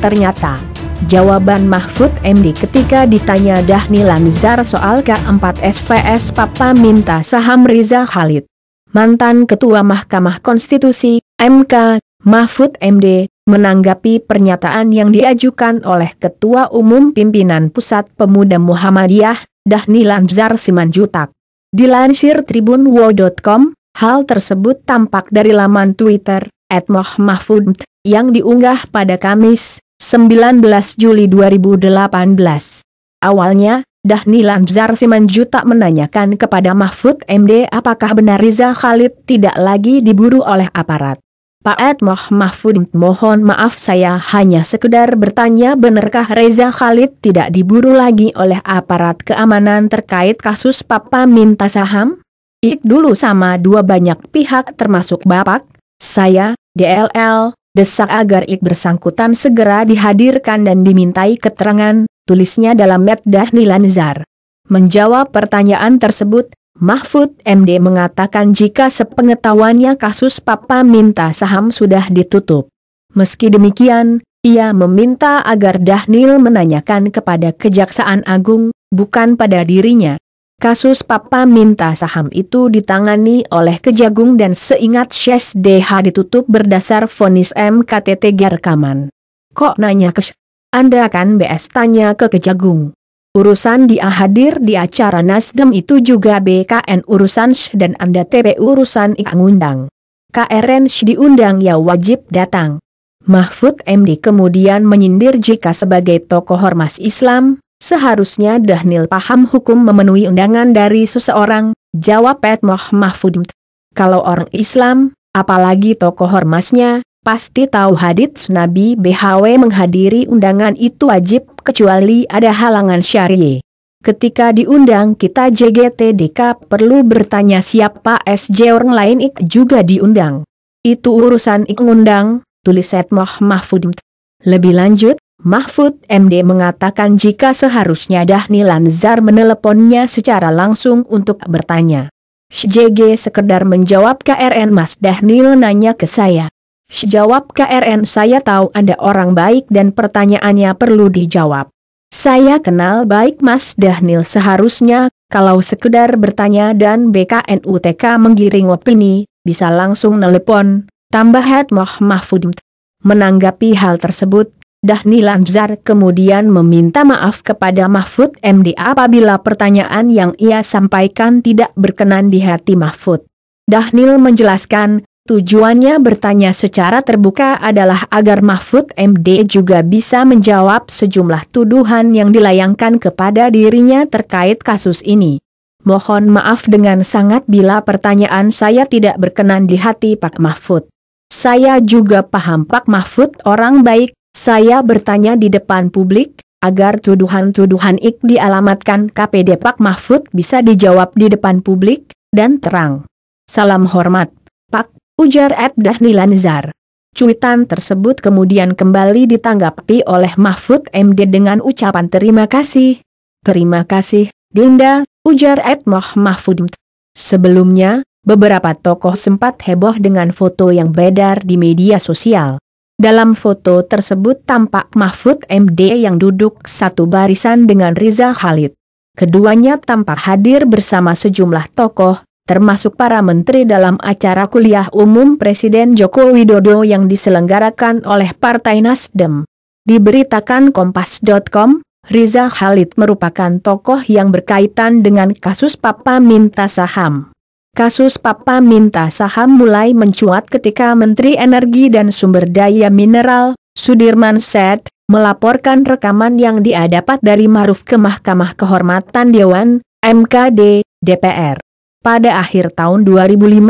Ternyata, jawaban Mahfud MD ketika ditanya Dahni Lamzar soal K4 SVS Papa minta saham Riza Khalid. Mantan Ketua Mahkamah Konstitusi, MK, Mahfud MD, menanggapi pernyataan yang diajukan oleh Ketua Umum Pimpinan Pusat Pemuda Muhammadiyah, Dahni Lamzar Simanjutak. Dilansir tribunwo.com, hal tersebut tampak dari laman Twitter, @mohmahfud, yang diunggah pada Kamis, 19 Juli 2018. Awalnya, Dahni Lanzar Simanjuta menanyakan kepada Mahfud MD apakah benar Riza Khalid tidak lagi diburu oleh aparat. Pak Edmoh Mahfud mohon maaf saya hanya sekedar bertanya benarkah Reza Khalid tidak diburu lagi oleh aparat keamanan terkait kasus Papa minta saham? Ik iya, dulu sama dua banyak pihak termasuk Bapak, saya, DLL, desak agar ik bersangkutan segera dihadirkan dan dimintai keterangan, tulisnya dalam Meddah Nilanizar. Menjawab pertanyaan tersebut, Mahfud MD mengatakan jika sepengetahuannya kasus Papa minta saham sudah ditutup. Meski demikian, ia meminta agar Dahnil menanyakan kepada Kejaksaan Agung, bukan pada dirinya. Kasus Papa minta saham itu ditangani oleh Kejagung dan seingat Syes DH ditutup berdasar vonis MKTT Gerkaman. Kok nanya ke Anda kan BS tanya ke Kejagung. Urusan dia hadir di acara Nasdem itu juga BKN urusan Sh dan Anda TP urusan IK ngundang. KRN Sh diundang ya wajib datang. Mahfud MD kemudian menyindir jika sebagai tokoh hormas Islam, Seharusnya Dahnil paham hukum memenuhi undangan dari seseorang, jawab Petmoh Mahfud. Kalau orang Islam, apalagi tokoh hormasnya, pasti tahu hadits Nabi BHW menghadiri undangan itu wajib, kecuali ada halangan syariah. Ketika diundang kita JGTDK perlu bertanya siapa SJ orang lain ik juga diundang. Itu urusan ik ngundang, tulis Setmoh Mahfud. Lebih lanjut, Mahfud MD mengatakan jika seharusnya Dahni Lanzar meneleponnya secara langsung untuk bertanya. SJG sekedar menjawab KRN Mas Dahnil nanya ke saya. Jawab KRN saya tahu Anda orang baik dan pertanyaannya perlu dijawab. Saya kenal baik Mas Dahnil seharusnya, kalau sekedar bertanya dan BKNUTK menggiring opini, bisa langsung nelpon, tambah Hetmoh Mahfud. Menanggapi hal tersebut, Dahni Lanzar kemudian meminta maaf kepada Mahfud MD apabila pertanyaan yang ia sampaikan tidak berkenan di hati Mahfud. Dahnil menjelaskan, tujuannya bertanya secara terbuka adalah agar Mahfud MD juga bisa menjawab sejumlah tuduhan yang dilayangkan kepada dirinya terkait kasus ini. Mohon maaf dengan sangat bila pertanyaan saya tidak berkenan di hati Pak Mahfud. Saya juga paham Pak Mahfud orang baik, saya bertanya di depan publik, agar tuduhan-tuduhan ik dialamatkan KPD Pak Mahfud bisa dijawab di depan publik, dan terang. Salam hormat, Pak, ujar Ed Dahnilanzar. Cuitan tersebut kemudian kembali ditanggapi oleh Mahfud MD dengan ucapan terima kasih. Terima kasih, Dinda, ujar Ed Moh Mahfud. Sebelumnya, beberapa tokoh sempat heboh dengan foto yang beredar di media sosial. Dalam foto tersebut tampak Mahfud MD yang duduk satu barisan dengan Riza Khalid. Keduanya tampak hadir bersama sejumlah tokoh, termasuk para menteri dalam acara kuliah umum Presiden Joko Widodo yang diselenggarakan oleh Partai Nasdem. Diberitakan Kompas.com, Riza Khalid merupakan tokoh yang berkaitan dengan kasus papa minta saham. Kasus Papa minta saham mulai mencuat ketika Menteri Energi dan Sumber Daya Mineral, Sudirman Said, melaporkan rekaman yang diadapat dari Maruf ke Mahkamah Kehormatan Dewan, MKD, DPR. Pada akhir tahun 2015,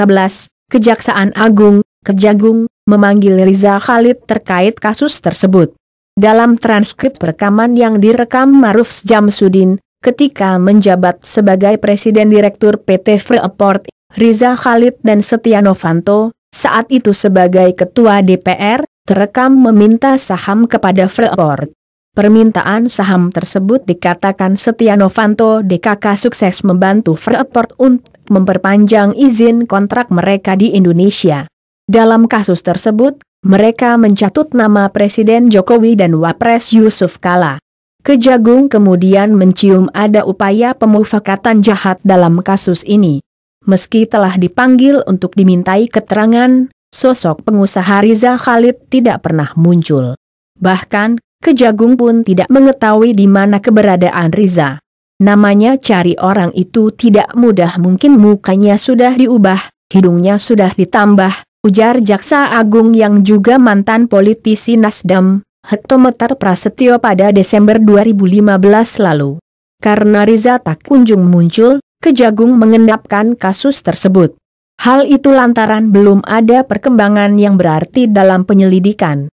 Kejaksaan Agung, Kejagung, memanggil Riza Khalid terkait kasus tersebut. Dalam transkrip rekaman yang direkam Maruf Jamsudin, ketika menjabat sebagai Presiden Direktur PT Freeport Riza Khalid dan Setia Novanto, saat itu sebagai ketua DPR, terekam meminta saham kepada Freeport. Permintaan saham tersebut dikatakan Setia Novanto DKK sukses membantu Freeport untuk memperpanjang izin kontrak mereka di Indonesia. Dalam kasus tersebut, mereka mencatut nama Presiden Jokowi dan Wapres Yusuf Kala. Kejagung kemudian mencium ada upaya pemufakatan jahat dalam kasus ini. Meski telah dipanggil untuk dimintai keterangan, sosok pengusaha Riza Khalid tidak pernah muncul. Bahkan, Kejagung pun tidak mengetahui di mana keberadaan Riza. Namanya cari orang itu tidak mudah mungkin mukanya sudah diubah, hidungnya sudah ditambah, ujar Jaksa Agung yang juga mantan politisi Nasdem, Hektometer Prasetyo pada Desember 2015 lalu. Karena Riza tak kunjung muncul, Kejagung mengendapkan kasus tersebut. Hal itu lantaran belum ada perkembangan yang berarti dalam penyelidikan.